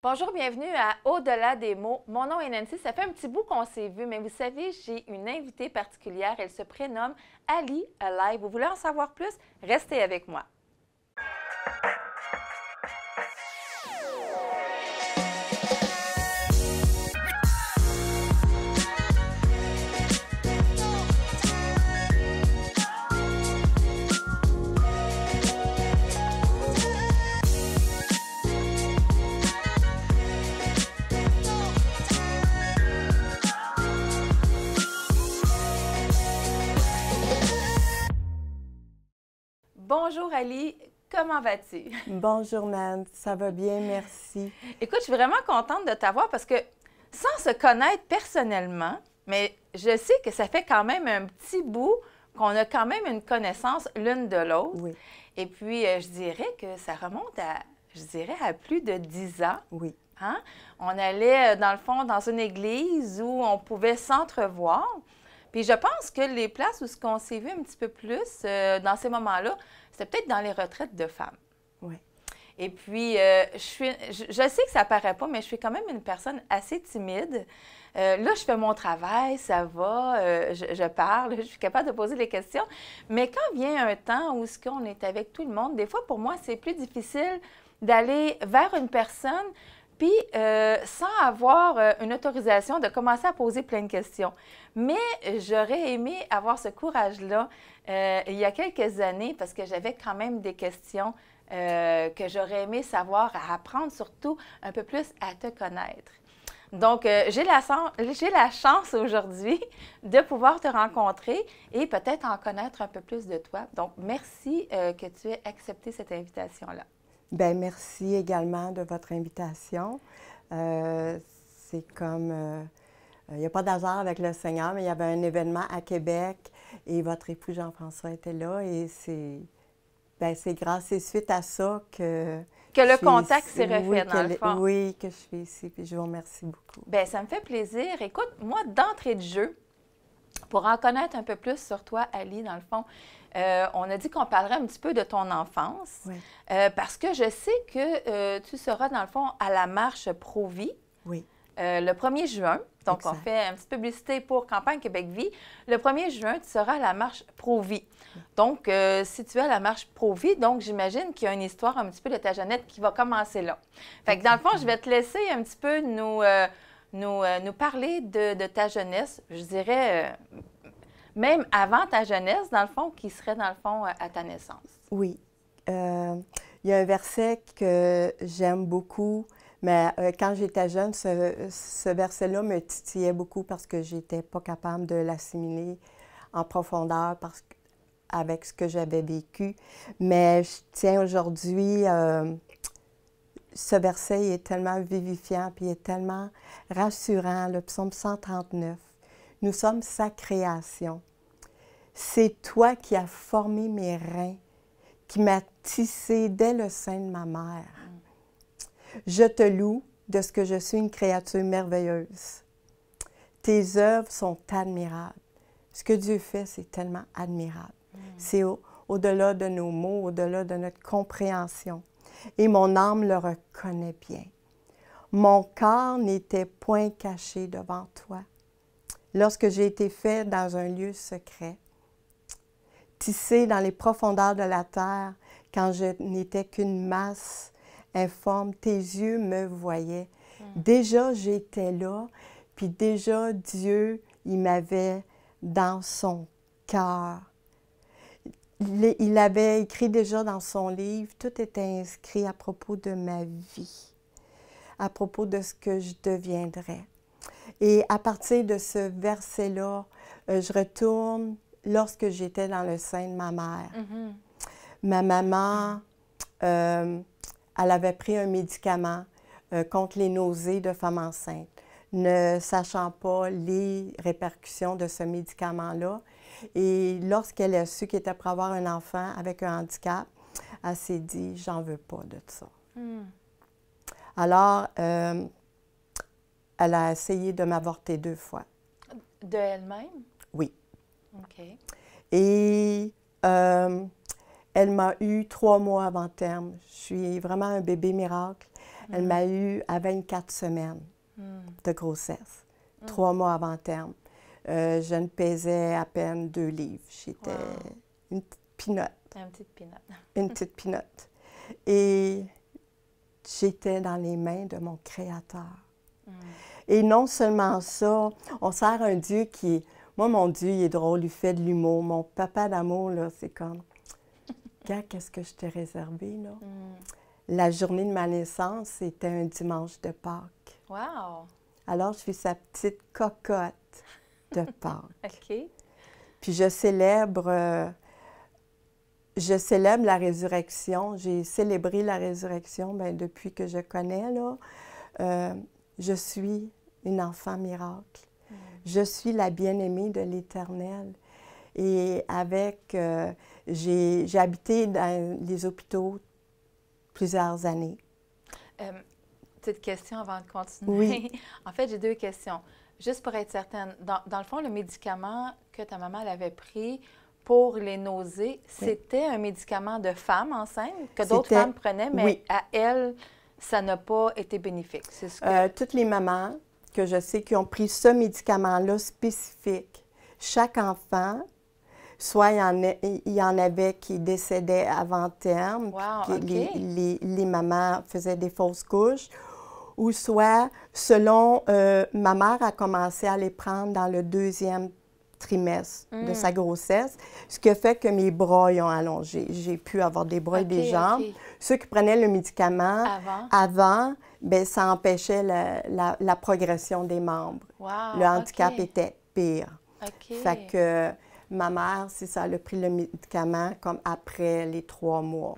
Bonjour, bienvenue à Au-delà des mots. Mon nom est Nancy. Ça fait un petit bout qu'on s'est vu, mais vous savez, j'ai une invitée particulière. Elle se prénomme Ali Alive. Vous voulez en savoir plus? Restez avec moi. Bonjour Ali, Comment vas-tu? Bonjour Nan, ça va bien, merci. Écoute, je suis vraiment contente de t'avoir parce que sans se connaître personnellement, mais je sais que ça fait quand même un petit bout qu'on a quand même une connaissance l'une de l'autre. Et puis, euh, je dirais que ça remonte à, je dirais, à plus de dix ans. Oui. Hein? On allait, euh, dans le fond, dans une église où on pouvait s'entrevoir. Puis je pense que les places où ce qu'on s'est vu un petit peu plus euh, dans ces moments-là, c'est peut-être dans les retraites de femmes. Oui. Et puis, euh, je, suis, je, sais que ça paraît pas, mais je suis quand même une personne assez timide. Euh, là, je fais mon travail, ça va, je, parle, je suis capable de poser des questions. Mais quand vient un temps où ce qu'on est avec tout le monde, des fois, pour moi, c'est plus difficile d'aller vers une personne puis euh, sans avoir euh, une autorisation de commencer à poser plein de questions. Mais euh, j'aurais aimé avoir ce courage-là il y a quelques années parce que j'avais quand même des questions que j'aurais aimé savoir, à apprendre surtout un peu plus à te connaître. Donc, j'ai la, la, chance aujourd'hui de pouvoir te rencontrer et peut-être en connaître un peu plus de toi. Donc, merci que tu aies accepté cette invitation-là. Bien, merci également de votre invitation. Euh, c'est comme. Euh, il n'y a pas d'hasard avec le Seigneur, mais il y avait un événement à Québec et votre époux Jean-François était là et c'est. Bien, c'est grâce et suite à ça que. Que le contact s'est refait, dans le fond. Oui, que je suis ici, puis je vous remercie beaucoup. Bien, ça me fait plaisir. Écoute, moi, d'entrée de jeu, pour en connaître un peu plus sur toi, Ali, dans le fond, euh, on a dit qu'on parlerait un petit peu de ton enfance, euh, parce que je sais que euh, tu seras, dans le fond, à la marche Pro-Vie oui. le 1er juin. Donc, on fait un petit publicité pour Campagne Québec Vie. Le 1er juin, tu seras à la marche Pro-Vie. Donc, si tu es à la marche Pro-Vie, donc j'imagine qu'il y a une histoire un petit peu de ta Jeannette qui va commencer là. Fait que, dans le fond, je vais te laisser un petit peu nous euh, nous, parler de, ta jeunesse, je dirais euh, même avant ta jeunesse, dans le fond, qui serait dans le fond euh, à ta naissance. Oui. Il y a un verset que j'aime beaucoup, mais quand j'étais jeune, ce, verset-là me titillait beaucoup parce que j'étais pas capable de l'assimiler en profondeur parce avec ce que j'avais vécu. Mais je tiens aujourd'hui ce verset est tellement vivifiant, et est tellement rassurant, le psaume 139. Nous sommes sa création. C'est toi qui as formé mes reins, qui m'as tissé dès le sein de ma mère. Je te loue de ce que je suis une créature merveilleuse. Tes œuvres sont admirables. Ce que Dieu fait, c'est tellement admirable. Mm. C'est au-delà de nos mots, au-delà de notre compréhension et mon âme le reconnaît bien. Mon corps n'était point caché devant toi lorsque j'ai été fait dans un lieu secret, tissé dans les profondeurs de la terre quand je n'étais qu'une masse informe, tes yeux me voyaient. Hmm. Déjà, j'étais là, puis déjà, Dieu, il m'avait dans son cœur il avait écrit déjà dans son livre, tout était inscrit à propos de ma vie, à propos de ce que je deviendrais. Et à partir de ce verset-là, euh, je retourne lorsque j'étais dans le sein de ma mère. Mm-hmm. Ma maman, euh, elle avait pris un médicament euh, contre les nausées de femmes enceintes, ne sachant pas les répercussions de ce médicament-là. Et lorsqu'elle a su qu'elle était à avoir un enfant avec un handicap, elle s'est dit J'en veux pas de ça. Hmm. Alors, euh, elle a essayé de m'avorter deux fois. De elle-même? Oui. OK. Et euh, elle m'a eu trois mois avant terme. Je suis vraiment un bébé miracle. Elle hmm. m'a eu à 24 semaines hmm. de grossesse, trois mois avant terme. Euh, je ne pesais à peine deux livres. J'étais une petite pinotte. Une petite pinotte. une petite pinotte. Et j'étais dans les mains de mon Créateur. Mm. Et non seulement ça, on sert un Dieu qui Moi, mon Dieu, il est drôle, il fait de l'humour. Mon papa d'amour, là, c'est comme... Gars, qu'est-ce que je t'ai réservé, là? Mm. La journée de ma naissance, c'était un dimanche de Pâques. Wow! Alors, je suis sa petite cocotte de Pâques. OK. Puis je célèbre, euh, je célèbre la résurrection. J'ai célébré la résurrection ben, depuis que je connais. Là. Euh, je suis une enfant miracle. Mm. Je suis la bien-aimée de l'Éternel. Et avec, euh, j'ai habité dans les hôpitaux plusieurs années. petite question avant de continuer. Oui. en fait, j'ai deux questions. Juste pour être certaine, dans, le fond, le médicament que ta maman avait pris pour les nausées, c'était un médicament de femme enceinte que d'autres femmes prenaient, mais à elle, ça n'a pas été bénéfique. Euh, toutes les mamans que je sais qui ont pris ce médicament-là spécifique, chaque enfant soit il y, en avait qui décédaient avant terme, les, les, mamans faisaient des fausses couches, ou soit, selon euh, ma mère, a commencé à les prendre dans le deuxième trimestre de mm. sa grossesse, ce qui a fait que mes bras ont allongé. J'ai pu avoir des bras et des jambes. Ceux qui prenaient le médicament avant, ben, ça empêchait la, progression des membres. le handicap était pire. Fait que ma mère, c'est ça, elle a pris le médicament comme après les trois mois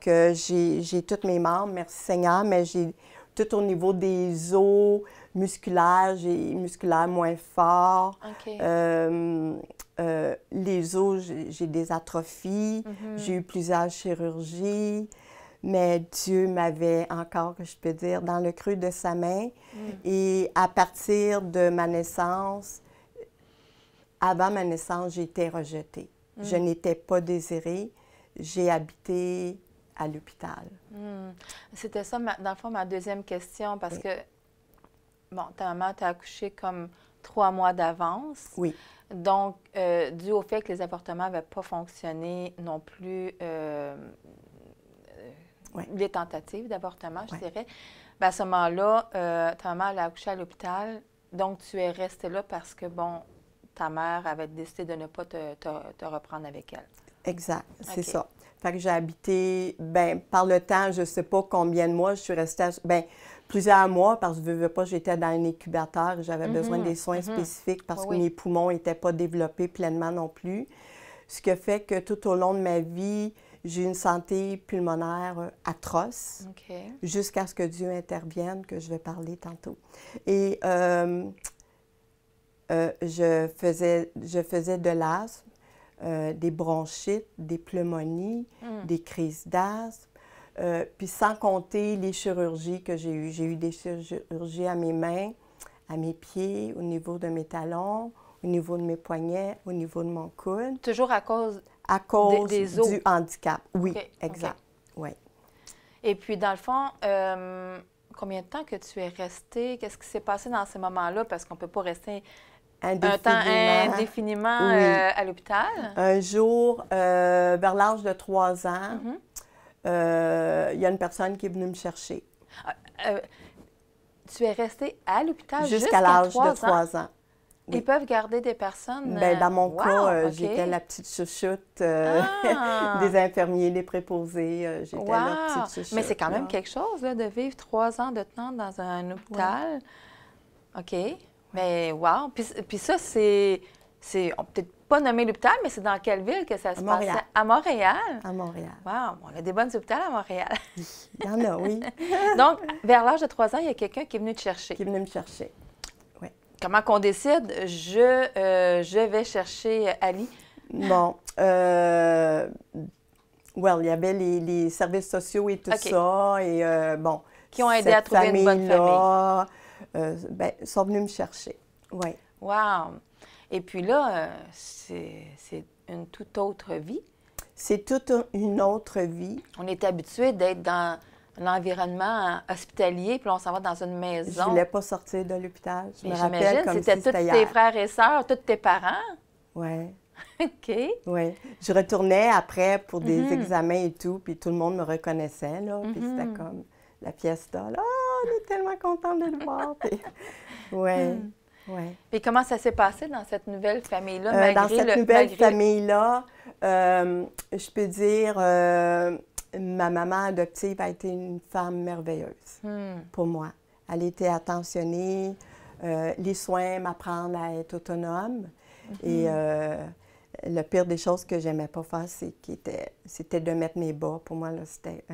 que j'ai toutes mes membres, merci Seigneur, mais j'ai tout au niveau des os musculaires, j'ai musculaires moins forts. Euh, euh, les os, j'ai des atrophies. Mhm. J'ai eu plusieurs chirurgies. Mais Dieu m'avait encore, je peux dire, dans le creux de sa main. Mm. Et à partir de ma naissance, avant ma naissance, j'ai été rejetée. Je mm. n'étais pas désirée j'ai habité à l'hôpital. Hmm. C'était ça, dans le fond, ma deuxième question, parce que, bon, ta maman t'a accouché comme trois mois d'avance. Oui. Donc, euh, dû au fait que les avortements n'avaient pas fonctionné non plus, euh, euh, les tentatives d'avortement, je dirais, Ben, à ce moment-là, ta maman l'a a accouché à l'hôpital. Donc, tu es restée là parce que, bon, ta mère avait décidé de ne pas te reprendre avec elle. Exact, c'est ça. Fait que j'ai habité, ben, par le temps, je sais pas combien de mois, je suis restée, ben, plusieurs mois, parce que je veux pas, j'étais dans un incubateur, j'avais besoin mm-hmm, des soins mm-hmm. spécifiques parce que mes poumons n'étaient pas développés pleinement non plus. Ce qui fait que tout au long de ma vie, j'ai une santé pulmonaire euh, atroce, jusqu'à ce que Dieu intervienne, que je vais parler tantôt. Et euh, euh, je, faisais, je faisais de l'asthme, euh, des bronchites, des pneumonies, hmm. des crises d'asthme. Euh, puis sans compter les chirurgies que j'ai eues. J'ai eu des chirurgies à mes mains, à mes pieds, au niveau de mes talons, au niveau de mes poignets, au niveau de mon coude. Toujours à cause, à cause des, du handicap. Oui, exact. Et puis, dans le fond, euh, combien de temps que tu es resté? Qu'est-ce qui s'est passé dans ces moments-là? Parce qu'on ne peut pas rester indéfiniment, un temps indéfiniment euh, à l'hôpital? Un jour, euh, vers l'âge de trois ans, mhm. euh, il y a une personne qui est venue me chercher. Ah, tu es restée à l'hôpital jusqu'à l'âge de trois ans? Ils peuvent garder des personnes. Bien, dans mon cas, j'étais la petite chouchoute ah! des infirmiers, des préposés. j'étais la petite chouchoute. Mais c'est quand même quelque chose de vivre trois ans de temps dans un hôpital. OK. Mais wow! Puis, ça, c'est. c'est on peut-être pas nommer l'hôpital, mais c'est dans quelle ville que ça se passe? À Montréal. À Montréal. Wow! On a des bonnes hôpitaux à Montréal. il y en a, oui. Donc, vers l'âge de 3 ans, il y a quelqu'un qui est venu te chercher. Qui est venu me chercher. Oui. Comment qu'on décide? Euh, je, vais chercher Ali. Bon. Euh, well, il y avait les, services sociaux et tout ça. Et euh, bon. Qui ont aidé à trouver une bonne famille. Euh, ben, sont venus me chercher. Oui. Wow! Et puis là, euh, c'est une toute autre vie. C'est toute une autre vie. On est habitué d'être dans un environnement hospitalier, puis on s'en va dans une maison. Je voulais pas sortir de l'hôpital. Je c'était tous tes frères et sœurs, tous tes parents. Oui. OK. Oui. Je retournais après pour des mhm. examens et tout, puis tout le monde me reconnaissait, là. Puis c'était mhm. comme la pièce là on est tellement contente de le voir. Oui. ouais. Hmm. ouais. Et comment ça s'est passé dans cette nouvelle famille-là? Euh, dans cette nouvelle famille-là, euh, je peux dire, euh, ma maman adoptive a été une femme merveilleuse hmm. pour moi. Elle était attentionnée. les soins m'apprendre à être autonome. Mhm. Et le pire des choses que j'aimais pas faire, c'était de mettre mes bas. Pour moi, c'était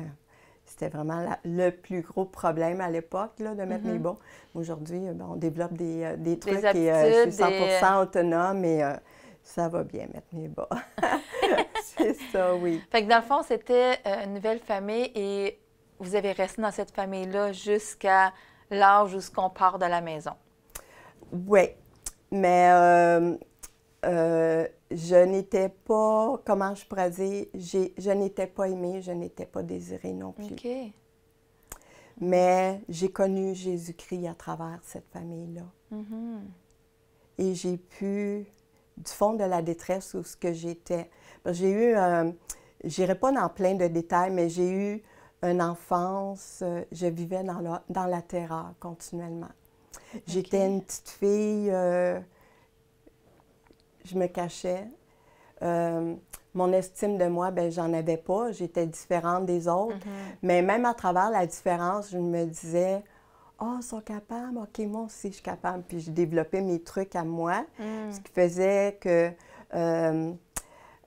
c'était vraiment le plus gros problème à l'époque là, de mettre mes mhm. bons. Aujourd'hui, euh, ben, on développe des, euh, trucs et je suis 100 autonome et euh, ça va bien mettre mes bas. c'est ça, oui. Fait que dans le fond, c'était une nouvelle famille et vous avez resté dans cette famille-là jusqu'à l'âge où on part de la maison. Oui, mais euh, je n'étais pas, comment je pourrais dire, je n'étais pas aimée, je n'étais pas désirée non plus. Mais j'ai connu Jésus-Christ à travers cette famille-là. Mm-hmm. Et j'ai pu, du fond de la détresse où ce que j'étais, ben, j'ai eu, j'irai pas dans plein de détails, mais j'ai eu une enfance, euh, je vivais dans la, dans la terreur continuellement. J'étais une petite fille... Euh, je me cachais. Euh, mon estime de moi, ben j'en avais pas. J'étais différente des autres. Mhm. Mais même à travers la différence, je me disais, oh, ils sont capables. OK, moi aussi, je suis capable. Puis j'ai développé mes trucs à moi, mhm. ce qui faisait que... Euh,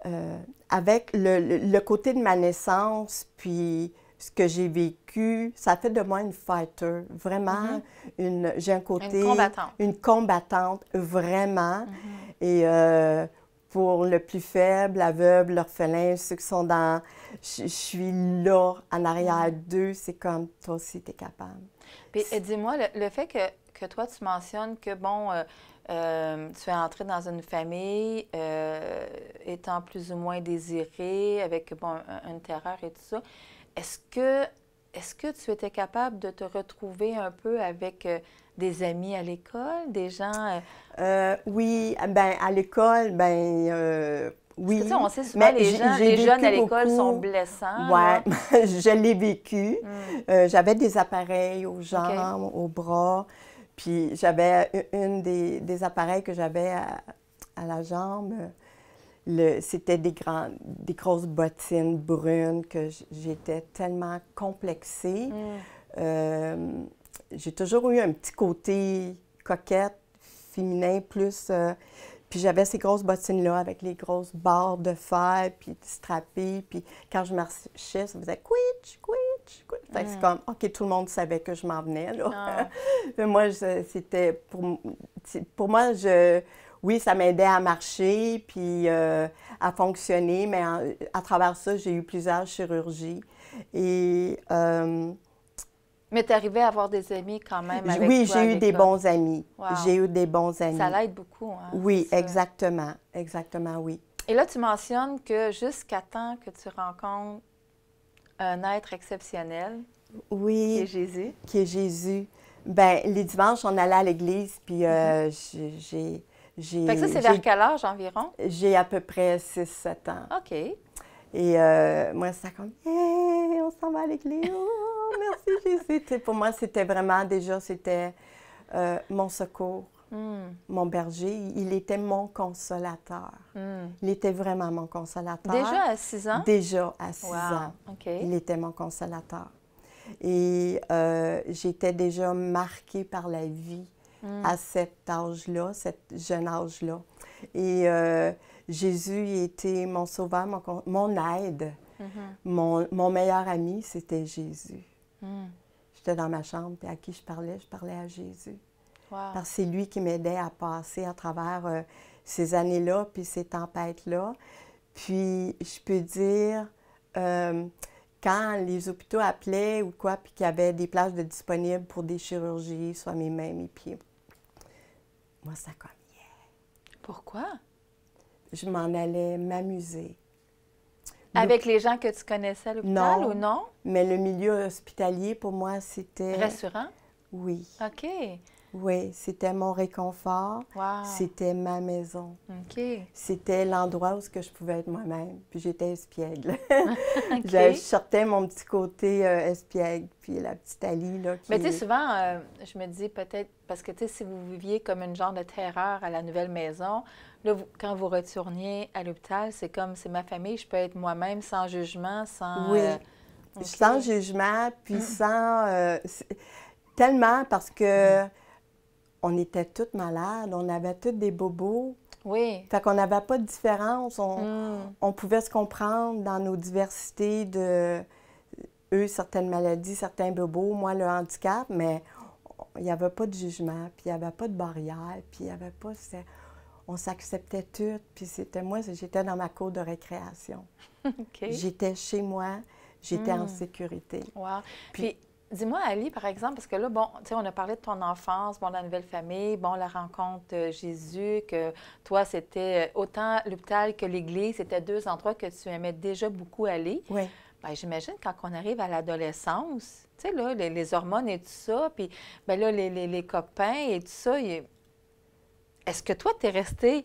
euh, avec le, côté de ma naissance, puis ce que j'ai vécu, ça fait de moi une fighter, vraiment. Mhm. une J'ai un côté... Une combattante. Une combattante, vraiment. Et euh, pour le plus faible, aveugle, l'orphelin, ceux qui sont dans. Je, suis là, en arrière mm. d'eux, c'est comme toi aussi, tu es capable. Puis dis-moi, le, fait que, toi, tu mentionnes que, bon, euh, euh, tu es entré dans une famille étant plus ou moins désirée, avec, bon, une terreur et tout ça, est-ce que, est -ce que tu étais capable de te retrouver un peu avec des amis à l'école, des gens... Euh, euh, oui, ben à l'école, ben euh, oui. on sait souvent Mais les, jeunes à l'école sont blessants. Oui, je l'ai vécu. Hmm. j'avais des appareils aux jambes, aux bras. Puis j'avais une des, appareils que j'avais à, la jambe. C'était des, grands, des grosses bottines brunes que j'étais tellement complexée. Hmm j'ai toujours eu un petit côté coquette, féminin plus. Euh, puis j'avais ces grosses bottines-là avec les grosses barres de fer, puis strappées. Puis quand je marchais, ça faisait quitch, quitch, quitch. c'est comme, OK, tout le monde savait que je m'en venais, là. Ah. moi, c'était pour, pour moi, je oui, ça m'aidait à marcher puis euh, à fonctionner, mais à travers ça, j'ai eu plusieurs chirurgies. Et euh, mais tu arrivé à avoir des amis quand même. Avec oui, j'ai eu des bons amis. J'ai eu des bons amis. Ça l'aide beaucoup. Hein, oui, exactement. Exactement, oui. Et là, tu mentionnes que jusqu'à temps que tu rencontres un être exceptionnel, qui est Jésus. Qui est Jésus. Ben, les dimanches, on allait à l'église, puis euh, mm-hmm. j'ai. Fait que ça, c'est vers quel âge environ? J'ai à peu près 6-7 ans. OK. Et euh, moi, ça comme, on s'en va avec Léo, oh, merci Jésus. pour moi, c'était vraiment déjà, c'était euh, mon secours, hmm. mon berger. Il était mon consolateur. Hmm. Il était vraiment mon consolateur. Déjà à 6 ans? Déjà à 6 ans. Il était mon consolateur. Et euh, j'étais déjà marquée par la vie hmm. à cet âge-là, cet jeune âge-là. Et Jésus était mon sauveur, mon, aide. Mm-hmm. mon, meilleur ami, c'était Jésus. Mm. J'étais dans ma chambre, puis à qui je parlais? Je parlais à Jésus. Parce que c'est lui qui m'aidait à passer à travers euh, ces années-là, puis ces tempêtes-là. Puis je peux dire, euh, quand les hôpitaux appelaient ou quoi, puis qu'il y avait des plages de disponibles pour des chirurgies, soit mes mains, mes pieds, moi, ça comme, Pourquoi? je m'en allais m'amuser. Avec les gens que tu connaissais à l'hôpital ou non? Mais le milieu hospitalier, pour moi, c'était. Rassurant? Oui. OK. Oui, c'était mon réconfort. Wow. C'était ma maison. OK. C'était l'endroit où je pouvais être moi-même. Puis j'étais espiègle. OK. Je sortais mon petit côté euh, espiègle, puis la petite Ali. Là, Mais tu sais, souvent, euh, je me dis peut-être, parce que tu sais, si vous viviez comme une genre de terreur à la nouvelle maison, Là, quand vous retourniez à l'hôpital, c'est comme c'est ma famille, je peux être moi-même sans jugement, sans. Oui. Euh, sans jugement, puis mm. sans. Euh, tellement parce que on était toutes malades, on avait toutes des bobos. Oui. Fait qu'on n'avait pas de différence. On, mm. on, pouvait se comprendre dans nos diversités de eux, certaines maladies, certains bobos, moi le handicap, mais il n'y avait pas de jugement, puis il n'y avait pas de barrière, puis il n'y avait pas on s'acceptait toutes. Puis c'était moi, j'étais dans ma cour de récréation. J'étais chez moi, j'étais en hmm. sécurité. Wow. Puis, dis-moi, Ali, par exemple, parce que là, bon, tu sais, on a parlé de ton enfance, bon, la nouvelle famille, bon, la rencontre euh, Jésus, que toi, c'était euh, autant l'hôpital que l'église, c'était deux endroits que tu aimais déjà beaucoup aller. Oui. Ben, j'imagine quand on arrive à l'adolescence, tu sais, là, les, hormones et tout ça, puis ben là, les, les, copains et tout ça, est-ce que toi, tu es resté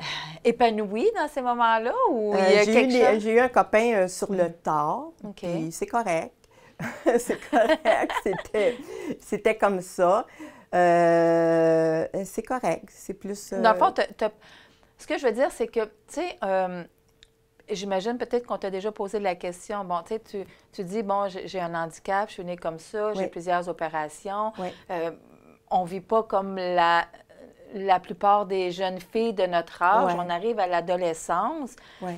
euh, épanouie dans ces moments-là ou euh, J'ai eu un copain euh, sur le mm. tard, ok c'est correct. c'est correct, c'était comme ça. c'est correct, c'est plus... Dans le fond, ce que je veux dire, c'est que, tu sais, j'imagine peut-être qu'on t'a déjà posé la question. Bon, tu tu dis, bon, j'ai un handicap, je suis née comme ça, j'ai plusieurs opérations. on vit pas comme la la plupart des jeunes filles de notre âge. On arrive à l'adolescence. Oui.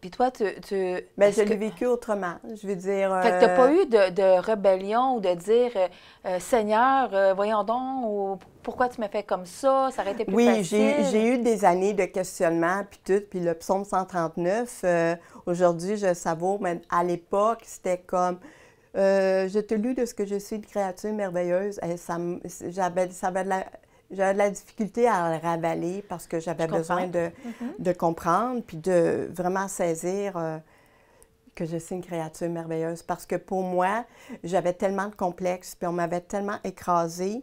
Puis toi, tu. mais ben, je l'ai vécu autrement. Je veux dire. Fait que t'as euh, pas eu de, rébellion ou de dire euh, euh, Seigneur, voyons donc, pourquoi tu me fais comme ça Ça aurait été plus oui, facile. Oui, j'ai eu des années de questionnement, puis tout. Puis le psaume 139, aujourd'hui, je savoure, mais à l'époque, c'était comme euh, je te lus de ce que je suis une créature merveilleuse. Et euh, ça, j'avais, de la, j'avais la difficulté à le ravaler parce que j'avais besoin de, mm-hmm. de, comprendre puis de vraiment saisir euh, que je suis une créature merveilleuse. Parce que pour moi, j'avais tellement de complexes puis on m'avait tellement écrasée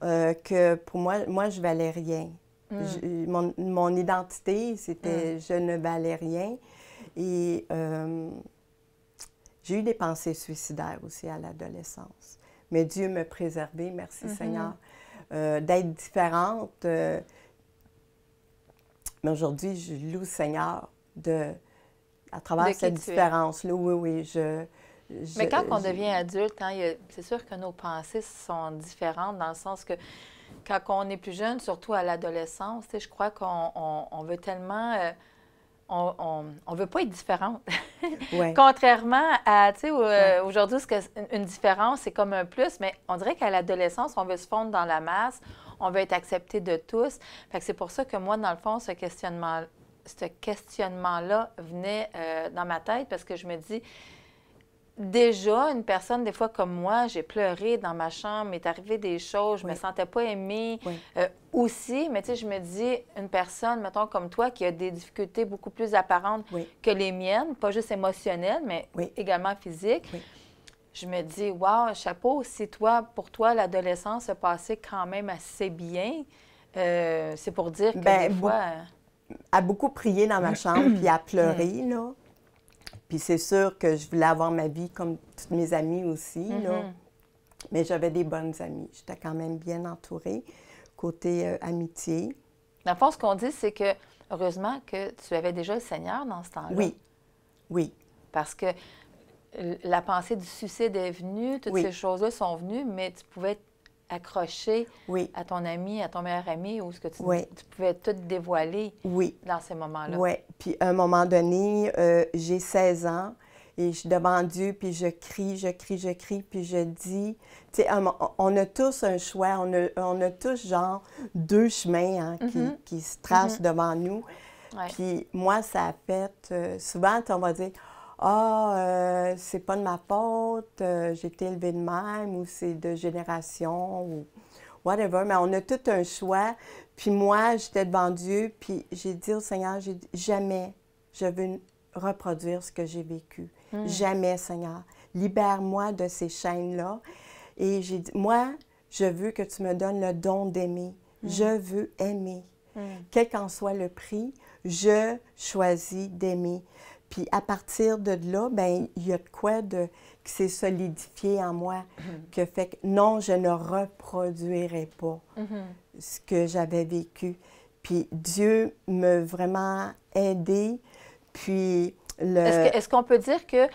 que pour moi, moi, je valais rien. Mm. mon, mon, identité, c'était mm. je ne valais rien. Et j'ai eu des pensées suicidaires aussi à l'adolescence. Mais Dieu me préservait, merci mm-hmm. Seigneur, euh, d'être différente. Euh. mais aujourd'hui, je loue Seigneur de, à travers cette différence-là. Oui, oui, je, Mais quand on devient adulte, hein, c'est sûr que nos pensées sont différentes dans le sens que quand on est plus jeune, surtout à l'adolescence, je crois qu'on veut tellement... Euh, on ne veut pas être différente. Contrairement à, tu sais, euh, aujourd'hui, une différence, c'est comme un plus, mais on dirait qu'à l'adolescence, on veut se fondre dans la masse, on veut être accepté de tous. Fait que c'est pour ça que moi, dans le fond, ce questionnement ce questionnement-là venait euh, dans ma tête parce que je me dis, déjà, une personne, des fois comme moi, j'ai pleuré dans ma chambre, il est arrivé des choses, je ne me sentais pas aimée euh, aussi, mais tu sais, je me dis, une personne, mettons comme toi, qui a des difficultés beaucoup plus apparentes que les miennes, pas juste émotionnelles, mais également physiques. Je me dis, waouh, chapeau, si toi, pour toi, l'adolescence se passait quand même assez bien, euh, c'est pour dire que ben, des fois... beaucoup prié dans ma hein. chambre, puis à pleurer, là c'est sûr que je voulais avoir ma vie comme toutes mes amies aussi, mm-hmm. Mais j'avais des bonnes amies. J'étais quand même bien entourée, côté euh, amitié. Dans le fond, ce qu'on dit, c'est que, heureusement que tu avais déjà le Seigneur dans ce temps-là. Oui. Oui. Parce que la pensée du suicide est venue, toutes ces choses-là sont venues, mais tu pouvais accroché à ton ami, à ton meilleur ami, ou ce que tu, tu, pouvais tout dévoiler dans ces moments-là. Oui. Puis à un moment donné, euh, j'ai 16 ans et je suis devant Dieu, puis je crie, je crie, je crie, puis je dis, tu sais, on a tous un choix, on a, on a tous genre deux chemins hein, mm-hmm. qui, se tracent mm-hmm. devant nous. Puis moi, ça fait euh, souvent, on va dire, ah, euh, c'est pas de ma faute, euh, j'ai été élevée de même, ou c'est de génération, ou whatever. Mais on a tout un choix. Puis moi, j'étais devant Dieu, puis j'ai dit au Seigneur, j'ai jamais je veux reproduire ce que j'ai vécu. Hmm. Jamais, Seigneur. Libère-moi de ces chaînes-là. Et j'ai dit, moi, je veux que tu me donnes le don d'aimer. Hmm. Je veux aimer. Hmm. Quel qu'en soit le prix, je choisis d'aimer. Puis à partir de là, ben il y a de quoi de, qui s'est solidifié en moi, qui mhm. que fait que non, je ne reproduirai pas mhm. ce que j'avais vécu. Puis Dieu m'a vraiment aidé. Puis le... Est-ce qu'on peut dire que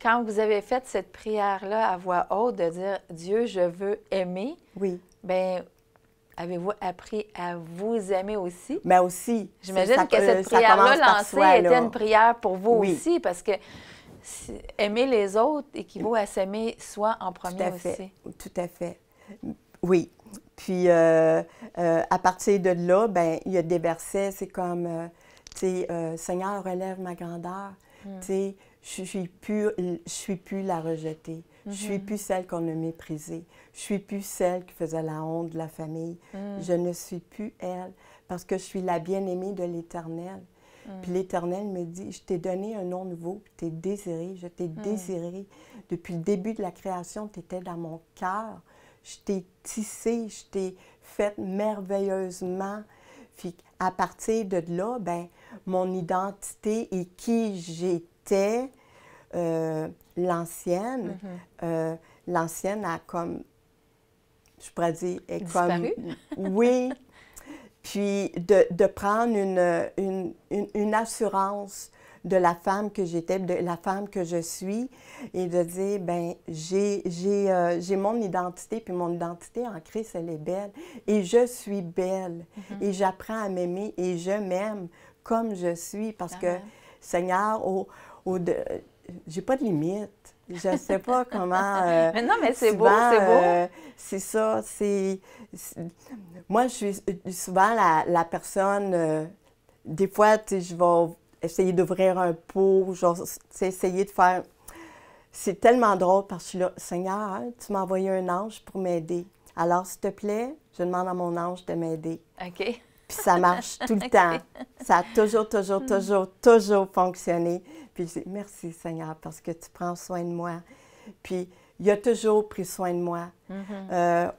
quand vous avez fait cette prière-là à voix haute, de dire Dieu, je veux aimer, oui. ben avez-vous appris à vous aimer aussi? Mais ben aussi. J'imagine que cette prière-là lancée était une prière pour vous aussi, parce que aimer les autres équivaut à s'aimer soi en premier Tout à aussi. Tout à fait. Oui. Puis euh, euh, à partir de là, ben il y a des versets, c'est comme, euh, Seigneur, relève ma grandeur. Hmm. je suis je suis plus la rejetée. Mhm. Je suis plus celle qu'on a méprisée. Je suis plus celle qui faisait la honte de la famille. Mhm. Je ne suis plus elle parce que je suis la bien-aimée de l'Éternel. Mhm. Puis l'Éternel me dit, je t'ai donné un nom nouveau, Je t'es désiré, je t'ai désiré. Depuis le début de la création, tu étais dans mon cœur. Je t'ai tissé, je t'ai faite merveilleusement. à partir de là, ben, mon identité et qui j'étais, euh, l'ancienne, mm-hmm. euh, l'ancienne a comme, je pourrais dire, est comme... oui. Puis de, prendre une, une, assurance de la femme que j'étais, de la femme que je suis, et de dire, ben j'ai euh, mon identité, puis mon identité en Christ, elle est belle, et je suis belle, mm-hmm. et j'apprends à m'aimer, et je m'aime comme je suis, parce que, Seigneur, au, au j'ai pas de limite. Je sais pas comment. Euh, mais non, mais c'est beau, c'est beau. Euh, c'est ça, c'est. Moi, je suis euh, souvent la, personne. des fois, je vais essayer d'ouvrir un pot, genre, essayer de faire. C'est tellement drôle parce que je suis là, Seigneur, hein, tu m'as envoyé un ange pour m'aider. Alors, s'il te plaît, je demande à mon ange de m'aider. OK. Puis ça marche tout le temps. Ça a toujours, toujours, hmm. toujours, toujours fonctionné. Puis je dis merci Seigneur parce que tu prends soin de moi. Puis il a toujours pris soin de moi. Mm-hmm. Euh,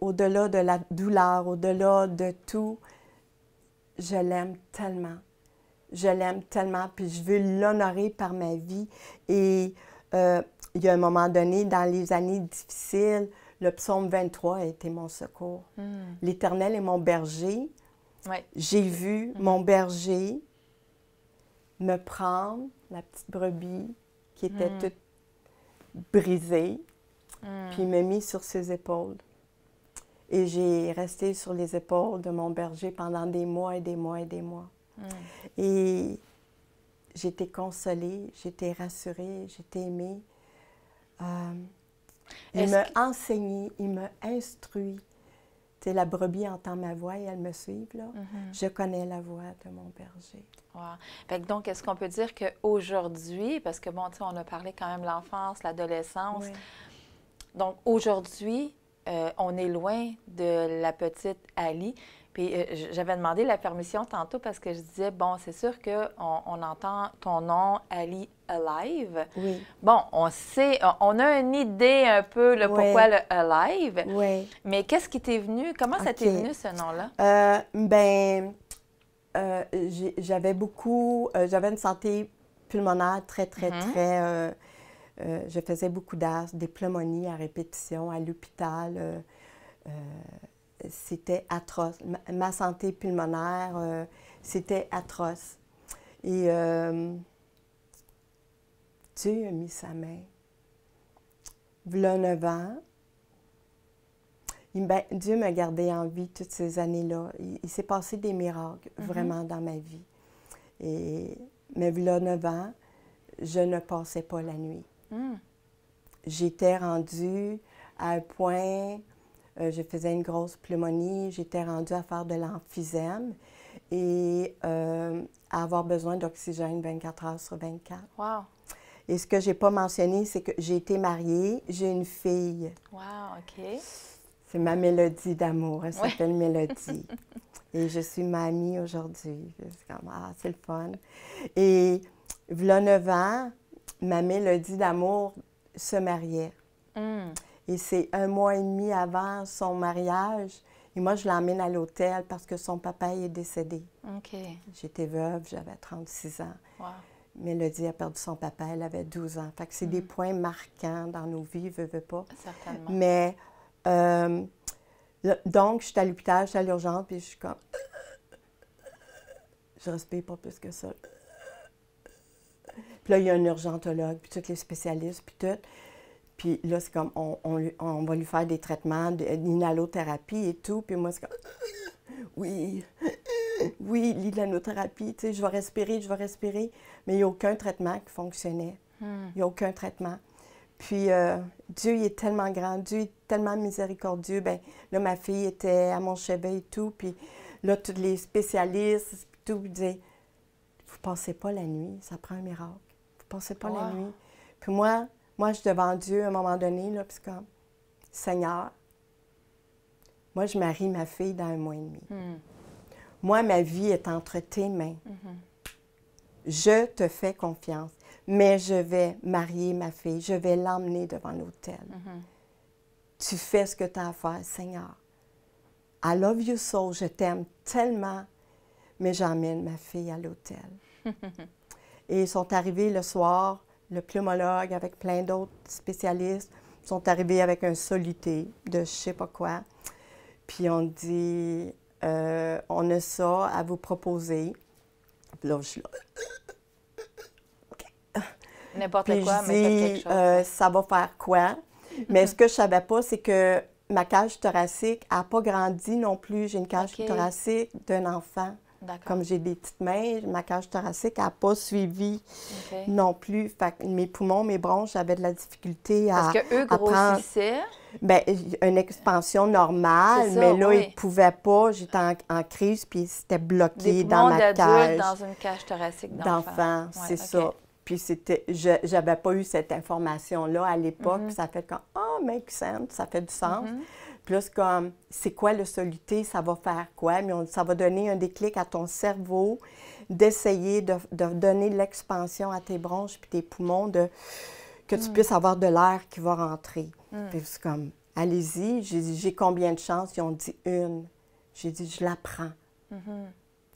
au-delà de la douleur, au-delà de tout, je l'aime tellement. Je l'aime tellement, puis je veux l'honorer par ma vie. Et euh, il y a un moment donné, dans les années difficiles, le psaume 23 a été mon secours. Hmm. L'Éternel est mon berger, j'ai vu mm. mon berger me prendre la petite brebis qui était mm. toute brisée, mm. puis me mis sur ses épaules. Et j'ai resté sur les épaules de mon berger pendant des mois et des mois et des mois. Et j'étais consolée, j'étais rassurée, j'étais aimée. Euh, il m'a enseignée, il m'a instruit la brebis entend ma voix et elle me suit. Là. Mm-hmm. Je connais la voix de mon berger. donc, est-ce qu'on peut dire qu'aujourd'hui, parce que bon, on a parlé quand même l'enfance, l'adolescence. Donc aujourd'hui, euh, on est loin de la petite Ali, puis euh, j'avais demandé la permission tantôt parce que je disais, bon, c'est sûr qu'on on entend ton nom, Ali Alive. Oui. Bon, on sait, on a une idée un peu le pourquoi le Alive. Oui. Mais qu'est-ce qui t'est venu? Comment ça t'est venu ce nom-là? Euh, ben, euh, j'avais beaucoup, euh, j'avais une santé pulmonaire très, très, mm-hmm. très... je faisais beaucoup d'asthme, des pneumonies à répétition à l'hôpital. Euh, c'était atroce. Ma, santé pulmonaire, euh, c'était atroce. Et euh, Dieu a mis sa main. V'là 9 ans, ben, Dieu m'a gardé en vie toutes ces années-là. Il, s'est passé des miracles, mm-hmm. vraiment, dans ma vie. Et, mais v'là 9 ans, je ne passais pas la nuit. Mm. J'étais rendue à un point euh, je faisais une grosse pneumonie, j'étais rendue à faire de l'emphysème et euh, à avoir besoin d'oxygène 24 heures sur 24. Wow! Et ce que je n'ai pas mentionné, c'est que j'ai été mariée, j'ai une fille. Wow, OK. C'est ma mélodie d'amour, elle s'appelle Mélodie. et je suis mamie aujourd'hui. C'est comme, ah, c'est le fun. Et voilà 9 ans, ma mélodie d'amour se mariait. Hmm. Et c'est un mois et demi avant son mariage. Et moi, je l'emmène à l'hôtel parce que son papa est décédé. OK. J'étais veuve, j'avais 36 ans. Wow. Mélodie a perdu son papa, elle avait 12 ans. Fait que c'est des mm. points marquants dans nos vies, veuve pas. Certainement. Mais, euh, donc, je suis à l'hôpital, je suis à l'urgence, puis je suis comme... Je respire pas plus que ça. Puis là, il y a un urgentologue, puis tous les spécialistes, puis tout. Puis là, c'est comme, on, va lui faire des traitements d'inhalothérapie et tout. Puis moi, c'est comme, oui, oui, l'inhalothérapie, tu sais, je vais respirer, je vais respirer. Mais il n'y a aucun traitement qui fonctionnait. Hmm. Il n'y a aucun traitement. Puis euh, Dieu, il est tellement grand, Dieu est tellement miséricordieux. Bien, là, ma fille était à mon chevet et tout. Puis là, tous les spécialistes, tout, disaient, vous ne passez pas la nuit, ça prend un miracle. Vous ne passez pas la nuit. Puis moi, moi, je suis devant Dieu à un moment donné, là, puis comme, Seigneur, moi, je marie ma fille dans un mois et demi. Hmm. Moi, ma vie est entre tes mains. Mhm. Je te fais confiance, mais je vais marier ma fille, je vais l'emmener devant l'hôtel. Mhm. Tu fais ce que tu as à faire, Seigneur. I love you so, je t'aime tellement, mais j'emmène ma fille à l'hôtel. et ils sont arrivés le soir, le pneumologue avec plein d'autres spécialistes sont arrivés avec un soluté de je sais pas quoi. Puis on dit, euh, on a ça à vous proposer. là, je suis là. N'importe quoi, mais euh, ça va faire quoi? mais mm-hmm. ce que je savais pas, c'est que ma cage thoracique n'a pas grandi non plus. J'ai une cage thoracique d'un enfant. Comme j'ai des petites mains, ma cage thoracique n'a pas suivi non plus. mes poumons, mes bronches, j'avais de la difficulté à. Parce qu'eux grossissaient. Ben, une expansion normale, mais là, ils ne pouvaient pas. J'étais en, crise, puis c'était bloqué dans ma cage. dans une cage thoracique d'enfant. c'est ça. Puis c'était, j'avais pas eu cette information-là à l'époque. Mhm. Ça fait comme, oh, make sense, ça fait du sens. Mhm. Plus comme, c'est quoi le soluté, ça va faire quoi? Mais ça va donner un déclic à ton cerveau d'essayer de, donner l'expansion à tes bronches puis tes poumons, de, que tu hmm. puisses avoir de l'air qui va rentrer. Hmm. Puis c'est comme, allez-y, j'ai combien de chances? Ils ont dit une. J'ai dit, je la prends. Mm-hmm.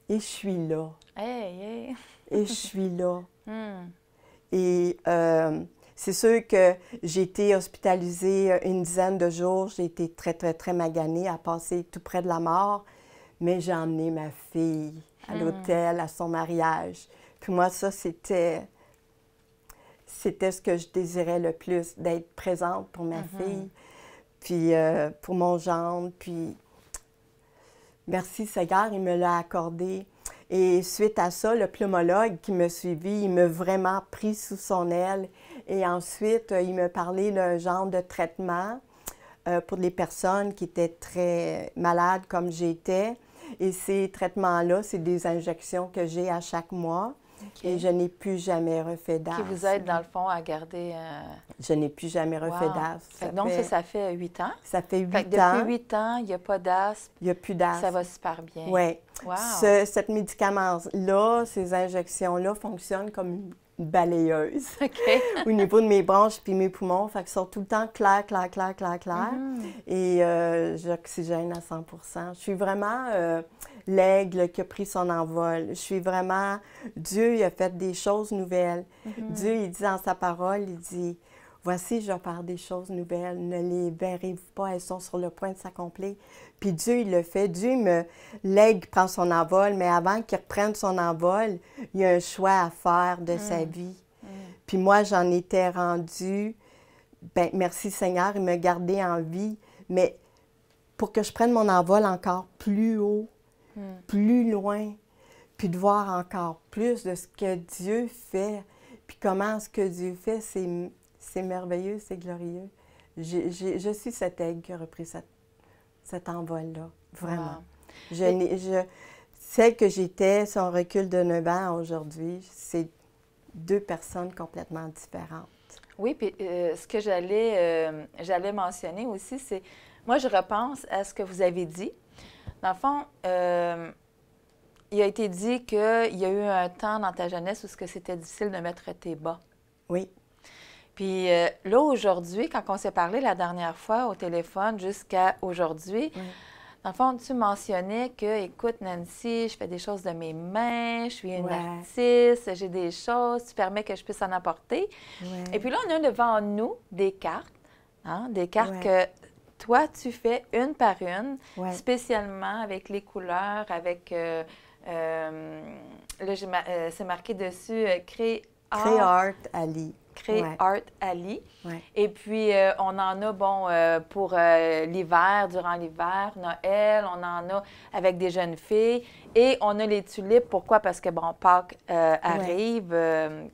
Et je suis là. Et je suis là. Hmm. Et euh, c'est sûr que j'ai été hospitalisée euh, une dizaine de jours. J'ai été très, très, très maganée à passer tout près de la mort. Mais j'ai emmené ma fille à hmm. l'hôtel, à son mariage. Puis moi, ça, c'était... C'était ce que je désirais le plus, d'être présente pour ma mhm. fille, puis euh, pour mon gendre, puis... Merci Seigneur, il me l'a accordé. Et suite à ça, le plumologue qui me suivit, il m'a vraiment pris sous son aile et ensuite, euh, il me parlait d'un genre de traitement euh, pour les personnes qui étaient très malades comme j'étais. Et ces traitements-là, c'est des injections que j'ai à chaque mois. Et je n'ai plus jamais refait d'asthme. Qui vous aide, dans le fond, à garder... Euh, je n'ai plus jamais refait d'asthme. Donc, ça, fait huit ans? Ça fait huit ans. Depuis huit ans, il n'y a pas d'asthme. Il n'y a plus d'asthme. Ça va super bien. Oui. Wow. Ce, cette médicament-là, ces injections-là fonctionnent comme balayeuse au niveau de mes branches puis mes poumons. Fait qu'ils sont tout le temps clairs, clairs, clairs, clairs, clair. Mm-hmm. Et euh, j'oxygène à 100 Je suis vraiment euh, l'aigle qui a pris son envol. Je suis vraiment... Dieu, il a fait des choses nouvelles. Mm-hmm. Dieu, il dit dans sa parole, il dit... Voici, je parle des choses nouvelles, ne les verrez-vous pas, elles sont sur le point de s'accomplir. Puis Dieu, il le fait. Dieu me lègue, prend son envol, mais avant qu'il reprenne son envol, il y a un choix à faire de sa mm. vie. Mm. Puis moi, j'en étais rendue, ben, merci Seigneur, il me garder en vie, mais pour que je prenne mon envol encore plus haut, mm. plus loin, puis de voir encore plus de ce que Dieu fait. Puis comment ce que Dieu fait, c'est c'est merveilleux, c'est glorieux. je suis cette aigle qui a repris cet envol-là, vraiment. Je, celle que j'étais, son recul de 9 ans aujourd'hui, c'est deux personnes complètement différentes. Oui, puis euh, ce que j'allais, euh, j'allais mentionner aussi, c'est, moi, je repense à ce que vous avez dit. Dans le fond, euh, il a été dit qu'il y a eu un temps dans ta jeunesse où c'était difficile de mettre tes bas. Oui. Puis euh, là, aujourd'hui, quand on s'est parlé la dernière fois au téléphone jusqu'à aujourd'hui, dans le fond, tu mentionnais que, écoute, Nancy, je fais des choses de mes mains, je suis une artiste, j'ai des choses, tu permets que je puisse en apporter. Et puis là, on a devant nous des cartes, hein, des cartes que toi, tu fais une par une, spécialement avec les couleurs, avec. Euh, euh là, euh, c'est marqué dessus, créer art. Créer art, Ali créé Art Ali Et puis, euh, on en a, bon, euh, pour euh, l'hiver, durant l'hiver, Noël, on en a avec des jeunes filles. Et on a les tulipes. Pourquoi? Parce que, bon, Pâques arrive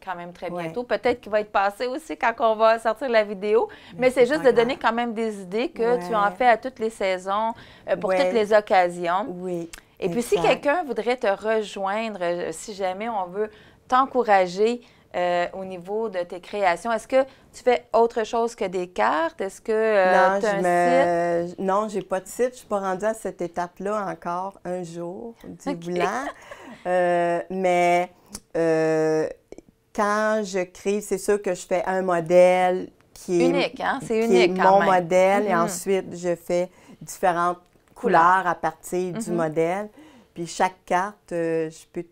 quand même très bientôt. Peut-être qu'il va être passé aussi quand on va sortir la vidéo. Mais, c'est juste de donner quand même des idées que tu en fais à toutes les saisons, pour toutes les occasions. Oui. Et puis, si quelqu'un voudrait te rejoindre, si jamais on veut t'encourager, euh, au niveau de tes créations? Est-ce que tu fais autre chose que des cartes? Est-ce que euh, tu Non, j'ai pas de site. Je ne suis pas rendue à cette étape-là encore un jour du blanc. Euh, mais quand je crée, c'est sûr que je fais un modèle qui est unique, hein? C'est unique. mon modèle et mm-hmm. ensuite je fais différentes couleurs à partir du mm-hmm. modèle. Puis chaque carte, je peux.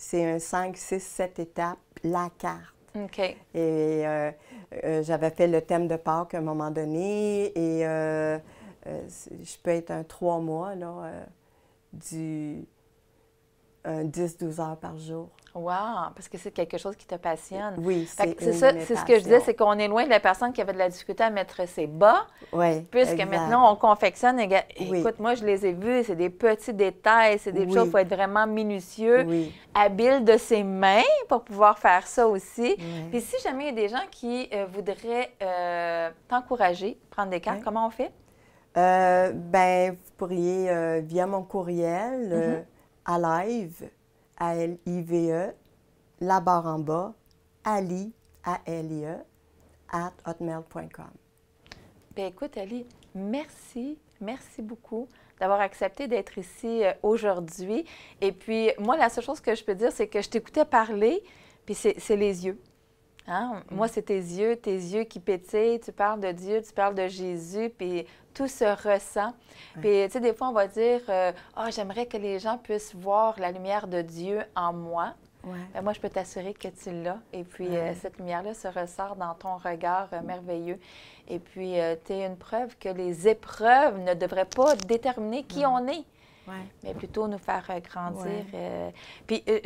C'est un 5, 6, 7 étapes la carte. Et euh, euh, j'avais fait le thème de Pâques à un moment donné et euh, je peux être un trois mois là, du 10-12 heures par jour. Wow! Parce que c'est quelque chose qui te passionne. Oui, c'est ça. C'est ce que je disais, c'est qu'on est loin de la personne qui avait de la difficulté à mettre ses bas. Oui. Puisque maintenant, on confectionne. Écoute, moi, je les ai vus. C'est des petits détails. C'est des choses. Il faut être vraiment minutieux, habile de ses mains pour pouvoir faire ça aussi. Puis si jamais il y a des gens qui euh, voudraient euh, t'encourager, prendre des cartes, comment on fait? Euh, ben, vous pourriez, euh, via mon courriel, mm-hmm. Alive, A-L-I-V-E, la barre en bas, Ali, A-L-I-E, at hotmail.com. Bien, écoute, Ali, merci, merci beaucoup d'avoir accepté d'être ici euh, aujourd'hui. Et puis, moi, la seule chose que je peux dire, c'est que je t'écoutais parler, puis c'est les yeux. Hein? Mm. Moi, c'est tes yeux, tes yeux qui pétillent, tu parles de Dieu, tu parles de Jésus, puis tout se ressent. Puis, tu sais, des fois, on va dire, euh, ah, j'aimerais que les gens puissent voir la lumière de Dieu en moi. Ben, moi, je peux t'assurer que tu l'as. Et puis, euh, cette lumière-là se ressort dans ton regard euh, merveilleux. Et puis, tu es une preuve que les épreuves ne devraient pas déterminer qui on est mais plutôt nous faire euh, grandir. Euh, puis, euh,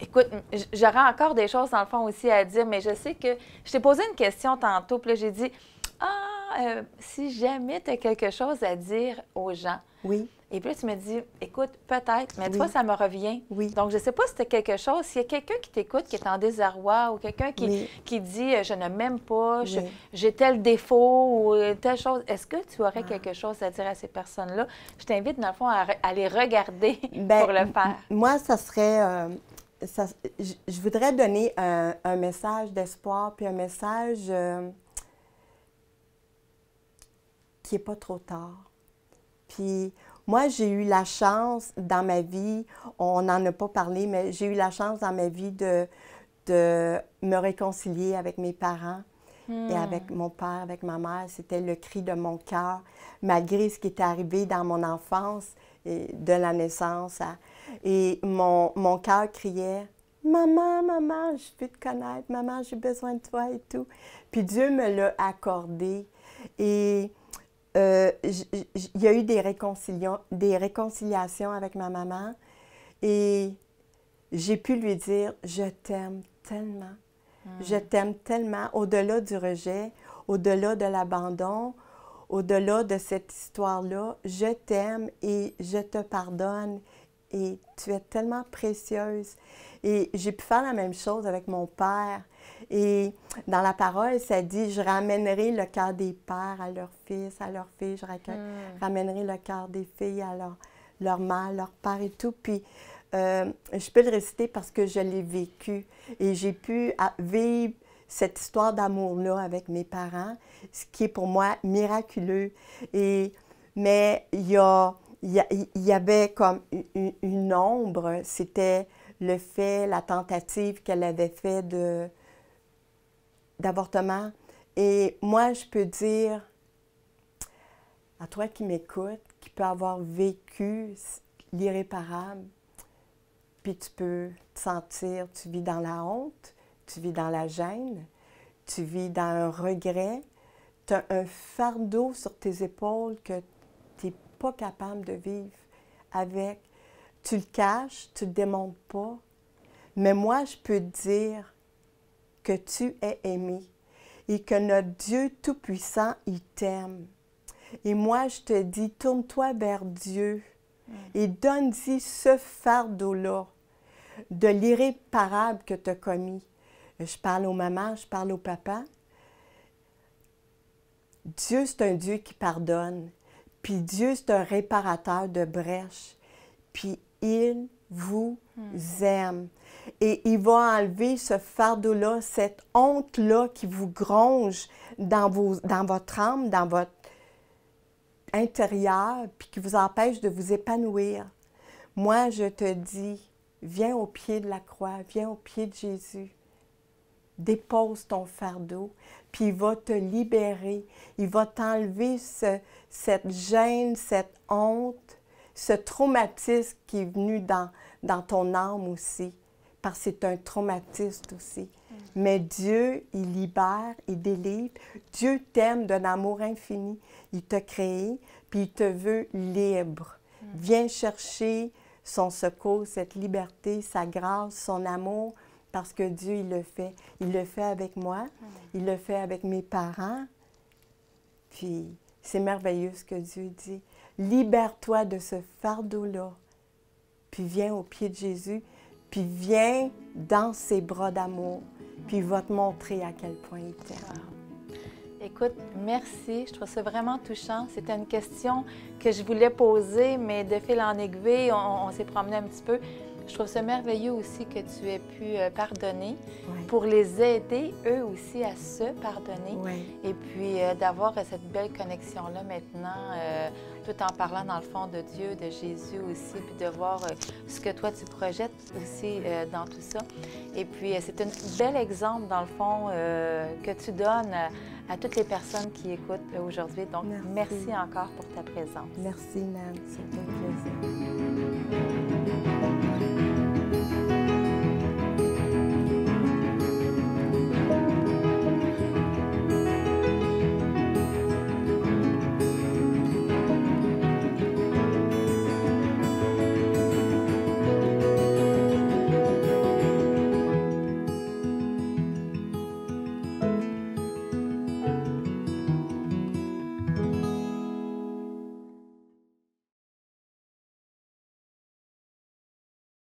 écoute, j'aurais encore des choses, dans le fond, aussi à dire, mais je sais que je t'ai posé une question tantôt, puis là, j'ai dit, ah, euh, si jamais tu as quelque chose à dire aux gens. Oui. Et puis tu me dis, écoute, peut-être, mais toi, ça me revient. Oui. Donc, je ne sais pas si as quelque chose. S'il y a quelqu'un qui t'écoute, qui est en désarroi, ou quelqu'un qui, dit, euh, je ne m'aime pas, j'ai tel défaut, ou euh, telle chose, est-ce que tu aurais ah. quelque chose à dire à ces personnes-là? Je t'invite, dans le fond, à, aller les regarder pour ben, le faire. Moi, ça serait. je voudrais donner un, message d'espoir, puis un message qu'il n'est pas trop tard. Puis moi, j'ai eu la chance dans ma vie, on n'en a pas parlé, mais j'ai eu la chance dans ma vie de, de me réconcilier avec mes parents et hmm. avec mon père, avec ma mère. C'était le cri de mon cœur, malgré ce qui était arrivé dans mon enfance, et de la naissance. À... et mon, mon cœur criait Maman, maman, je veux te connaître, maman, j'ai besoin de toi et tout. Puis Dieu me l'a accordé. Et euh, il y a eu des, des réconciliations avec ma maman et j'ai pu lui dire Je t'aime tellement. Hmm. Je t'aime tellement au-delà du rejet, au-delà de l'abandon, au-delà de cette histoire-là. Je t'aime et je te pardonne et tu es tellement précieuse. Et j'ai pu faire la même chose avec mon père et dans la parole, ça dit Je ramènerai le cœur des pères à leurs fils, à leurs filles, je hmm. ramènerai le cœur des filles à leur, leur mère, leur père et tout. Puis euh, je peux le réciter parce que je l'ai vécu et j'ai pu vivre cette histoire d'amour-là avec mes parents, ce qui est pour moi miraculeux. Et, mais il y, a, il, y avait comme une, une ombre, c'était le fait, la tentative qu'elle avait fait de, d'avortement. Et moi, je peux dire à toi qui m'écoutes, qui peut avoir vécu l'irréparable, puis tu peux te sentir, tu vis dans la honte, tu vis dans la gêne, tu vis dans un regret, tu as un fardeau sur tes épaules que tu n'es pas capable de vivre avec. Tu le caches, tu ne le démontes pas. Mais moi, je peux te dire, que tu es aimé et que notre Dieu Tout-Puissant, y t'aime. Et moi, je te dis, tourne-toi vers Dieu mm. et donne-y ce fardeau-là de l'irréparable que tu as commis. Je parle aux mamans, je parle aux papas. Dieu, c'est un Dieu qui pardonne. Puis Dieu, c'est un réparateur de brèches. Puis il vous mm. aime. Et il va enlever ce fardeau-là, cette honte-là qui vous gronge dans, votre âme, dans votre intérieur, puis qui vous empêche de vous épanouir. Moi, je te dis, viens au pied de la croix, viens au pied de Jésus. Dépose ton fardeau, puis il va te libérer. Il va t'enlever cette gêne, cette honte, ce traumatisme qui est venu dans ton âme aussi parce que c'est un traumatiste aussi. Mm. Mais Dieu, il libère, il délivre. Dieu t'aime d'un amour infini. Il t'a créé, puis il te veut libre. Mm. Viens chercher son secours, cette liberté, sa grâce, son amour, parce que Dieu, il le fait. Il le fait avec moi, mm. il le fait avec mes parents. Puis c'est merveilleux ce que Dieu dit. Libère-toi de ce fardeau-là, puis viens au pied de Jésus puis viens dans ses bras d'amour, puis va te montrer à quel point il t'aime. Ah. Écoute, merci. Je trouve ça vraiment touchant. C'était une question que je voulais poser, mais de fil en aiguille, on, s'est promené un petit peu. Je trouve ça merveilleux aussi que tu aies pu euh, pardonner pour les aider eux aussi à se pardonner. Et puis euh, d'avoir cette belle connexion-là maintenant euh, tout en parlant dans le fond de Dieu, de Jésus aussi, puis de voir euh, ce que toi tu projettes aussi euh, dans tout ça. Et puis euh, c'est un bel exemple dans le fond que tu donnes à toutes les personnes qui écoutent aujourd'hui. Donc merci, encore pour ta présence. Merci, Nan. C'est un plaisir.